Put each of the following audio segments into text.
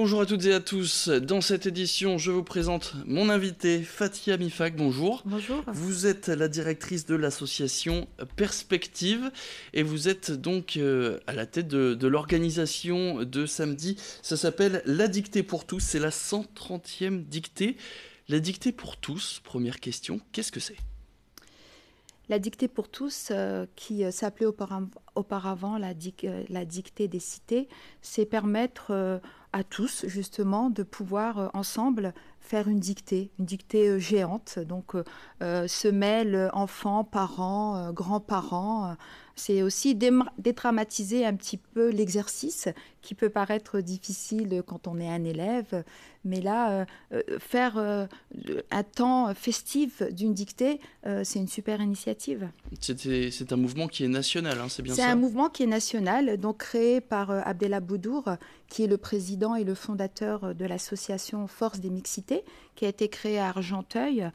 Bonjour à toutes et à tous. Dans cette édition, je vous présente mon invité Fatia Mifak. Bonjour. Bonjour. Vous êtes la directrice de l'association Perspective et vous êtes donc euh, à la tête de, l'organisation de samedi. Ça s'appelle La dictée pour tous. C'est la 130e dictée. La dictée pour tous, première question, qu'est-ce que c'est la dictée pour tous, euh, qui euh, s'appelait auparavant, la, dictée des cités, c'est permettre à tous justement de pouvoir euh, ensemble faire une dictée, une dictée euh, géante. Donc euh, se mêlent enfants, parents, grands-parents. C'est aussi dédramatiser un petit peu l'exercice qui peut paraître difficile quand on est un élève, mais là, faire un temps festif d'une dictée, c'est une super initiative. C'est un mouvement qui est national, hein, c'est bien ça C'est un mouvement qui est national, donc créé par Abdelaboudour qui est le président est et le fondateur euh, de l'association Force des Mixités, qui a été créée à Argenteuil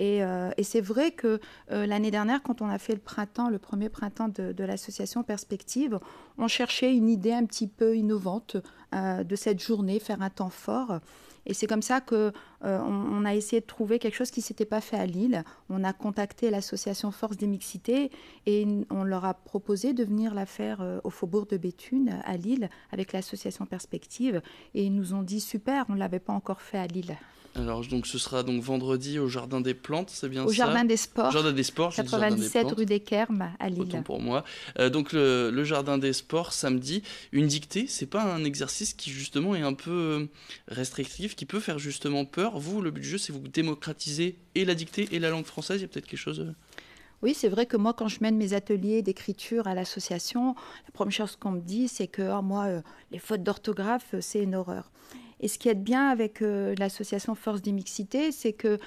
euh, et, c'est vrai que euh, l'année dernière, quand on a fait le printemps, le premier printemps de, l'association Perspective, on cherchait une idée un petit peu innovante euh, de cette journée, faire un temps fort. Et c'est comme ça que on, a essayé de trouver quelque chose qui s'était pas fait à Lille. On a contacté l'association Force des Mixités et on leur a proposé de venir la faire au Faubourg de Béthune à Lille avec l'association Perspective. Et ils nous ont dit super, on l'avait pas encore fait à Lille. Alors, donc, ce sera donc vendredi au Jardin des Plantes, c'est bien au ça Au Jardin des Sports. Jardin des Sports, 97 rue des Kermes à Lille. Autant pour moi. Euh, donc, le, Jardin des Sports, samedi. Une dictée, c'est pas un exercice qui, justement, est un peu euh, restrictif, qui peut faire justement peur. Vous, le but du jeu, c'est vous démocratiser et la dictée et la langue française. Il y a peut-être quelque chose. Euh, oui, c'est vrai que moi, quand je mène mes ateliers d'écriture à l'association, la première chose qu'on me dit, c'est que oh, moi, les fautes d'orthographe, c'est une horreur. Et ce qui est bien avec euh, l'association Force des Mixités, c'est que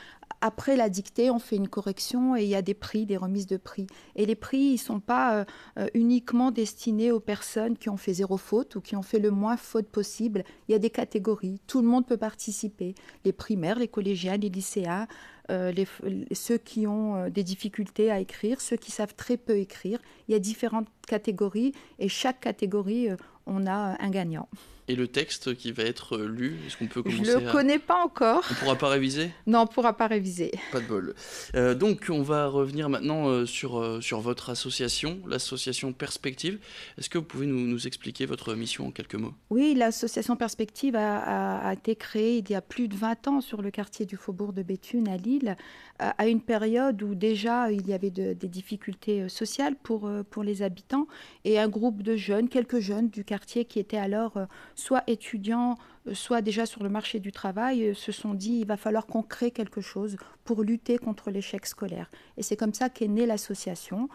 après la dictée, on fait une correction et il y a des prix, des remises de prix. Et les prix, ils ne sont pas euh, euh, uniquement destinés aux personnes qui ont fait zéro faute ou qui ont fait le moins faute possible. Il y a des catégories, tout le monde peut participer. Les primaires, les collégiens, les lycéens, ceux qui ont des difficultés à écrire, ceux qui savent très peu écrire. Il y a différentes catégories et chaque catégorie, on a un gagnant et le texte qui va être euh, lu Est-ce qu'on peut commencer Je le connais pas encore. On ne pourra pas réviser Non, on ne pourra pas réviser. Pas de bol. Euh, donc, on va revenir maintenant euh, sur, sur votre association, l'association Perspective. Est-ce que vous pouvez nous, expliquer votre mission en quelques mots Oui, l'association Perspective a, été créée il y a plus de 20 ans sur le quartier du Faubourg de Béthune à Lille, à, une période où déjà il y avait des difficultés sociales pour, pour les habitants et un groupe de jeunes, quelques jeunes du quartier qui étaient alors soit étudiants, euh, soit déjà sur le marché du travail, euh, se sont dit il va falloir qu'on crée quelque chose pour lutter contre l'échec scolaire. Et c'est comme ça qu'est née l'association.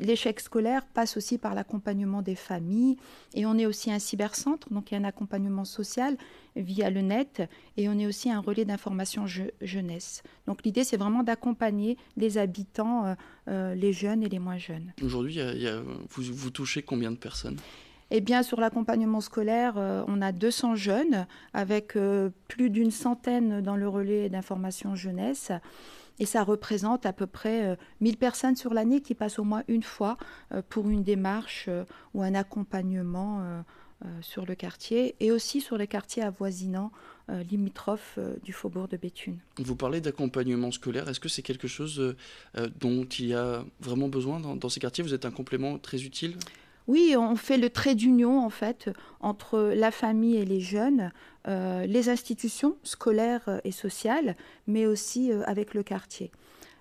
L'échec scolaire passe aussi par l'accompagnement des familles et on est aussi un cybercentre, donc il y a un accompagnement social via le net et on est aussi un relais d'information jeunesse. Donc l'idée c'est vraiment d'accompagner les habitants, euh, les jeunes et les moins jeunes. Aujourd'hui, vous touchez combien de personnes eh bien, sur l'accompagnement scolaire, euh, on a 200 jeunes avec euh, plus d'une centaine dans le relais d'information jeunesse. Et ça représente à peu près 1000 euh, personnes sur l'année qui passent au moins une fois pour une démarche ou un accompagnement sur le quartier et aussi sur les quartiers avoisinants limitrophes du faubourg de Béthune. Vous parlez d'accompagnement scolaire. Est-ce que c'est quelque chose dont il y a vraiment besoin dans ces quartiers Vous êtes un complément très utile oui, on fait le trait d'union en fait entre la famille et les jeunes, euh, les institutions scolaires et sociales, mais aussi euh, avec le quartier.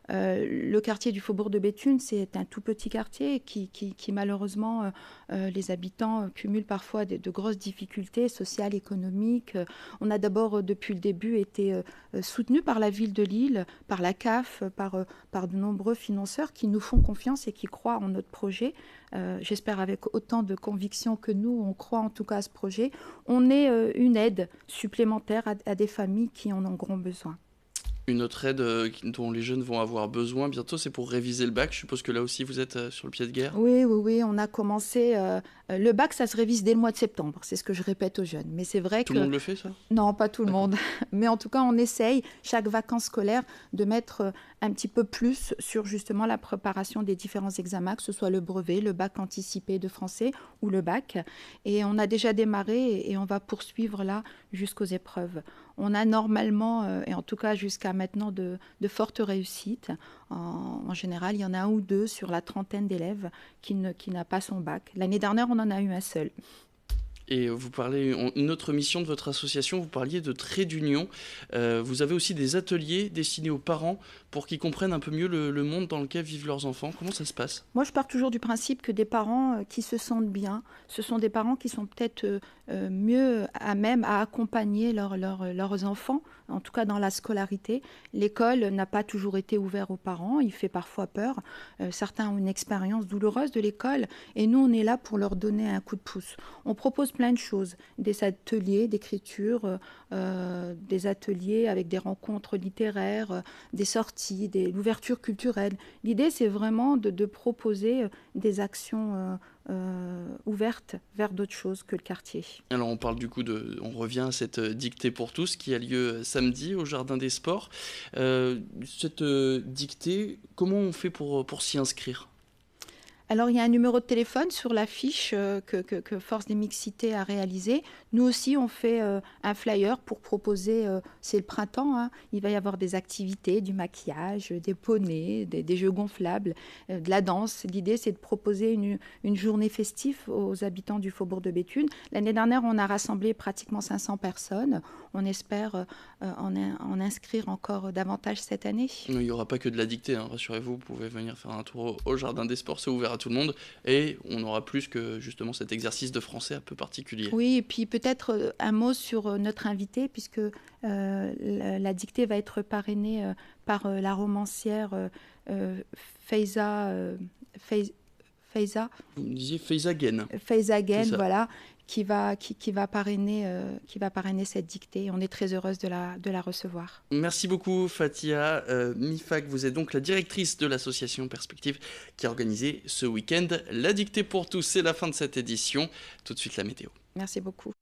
Euh, le quartier du Faubourg de Béthune, c'est un tout petit quartier qui, malheureusement, euh, euh, les habitants cumulent parfois de, grosses difficultés sociales, économiques. On a d'abord, depuis le début, été soutenu par la ville de Lille, par la CAF, par, de nombreux financeurs qui nous font confiance et qui croient en notre projet. J'espère avec autant de conviction que nous, on croit en tout cas à ce projet. On est une aide supplémentaire à des familles qui en ont grand besoin. Une autre aide euh, dont les jeunes vont avoir besoin bientôt, c'est pour réviser le bac. Je suppose que là aussi, vous êtes euh, sur le pied de guerre. Oui, oui, oui. On a commencé. Euh, le bac, ça se révise dès le mois de septembre. C'est ce que je répète aux jeunes. Mais c'est vrai que. Tout le monde le fait, ça Non, pas tout le monde. Mais en tout cas, on essaye, chaque vacances scolaires, de mettre un petit peu plus sur justement la préparation des différents examens, que ce soit le brevet, le bac anticipé de français ou le bac. Et on a déjà démarré et on va poursuivre là jusqu'aux épreuves. On a normalement, et en tout cas jusqu'à maintenant de, fortes réussites. En, général, il y en a un ou deux sur la trentaine d'élèves qui n'a pas son bac. L'année dernière, on en a eu un seul et euh, vous parlez une autre mission de votre association, vous parliez de traits d'union. Euh, vous avez aussi des ateliers destinés aux parents pour qu'ils comprennent un peu mieux le, monde dans lequel vivent leurs enfants. Comment ça se passe Moi, je pars toujours du principe que des parents euh, qui se sentent bien, ce sont des parents qui sont peut-être mieux à même à accompagner leur, leurs enfants, en tout cas dans la scolarité. L'école n'a pas toujours été ouverte aux parents, il fait parfois peur. certains ont une expérience douloureuse de l'école et nous, on est là pour leur donner un coup de pouce. On propose plein de choses, des ateliers d'écriture, euh, euh, des ateliers avec des rencontres littéraires, euh, des sorties, des, l'ouverture culturelle. L'idée, c'est vraiment de, proposer des actions ouvertes vers d'autres choses que le quartier. Alors on parle du coup de, on revient à cette dictée pour tous qui a lieu samedi au Jardin des Sports. cette dictée, comment on fait pour, pour s'y inscrire alors il y a un numéro de téléphone sur la fiche euh, que, Force des Mixités a réalisé. Nous aussi, on fait euh, un flyer pour proposer, euh, c'est le printemps, hein, il va y avoir des activités, du maquillage, des poneys, des, jeux gonflables, de la danse. L'idée, c'est de proposer une, journée festive aux habitants du faubourg de Béthune. L'année dernière, on a rassemblé pratiquement 500 personnes. On espère en, en, inscrire encore davantage cette année. Il n'y aura pas que de la dictée, hein, rassurez-vous, vous pouvez venir faire un tour au Jardin des Sports, c'est ouvert à tout le monde et on aura plus que justement cet exercice de français un peu particulier. Oui, et puis peut-être euh, un mot sur euh, notre invité, puisque euh, la, dictée va être parrainée par la romancière Faiza. Faiza. Vous me disiez Faiza again. Faiza again, voilà, qui va, qui, va parrainer, euh, qui va parrainer cette dictée. On est très heureuse de la, de la recevoir. Merci beaucoup, Fatia. Euh, Mifak. vous êtes donc la directrice de l'association Perspective qui a organisé ce week-end la dictée pour tous. C'est la fin de cette édition. Tout de suite, la météo. Merci beaucoup.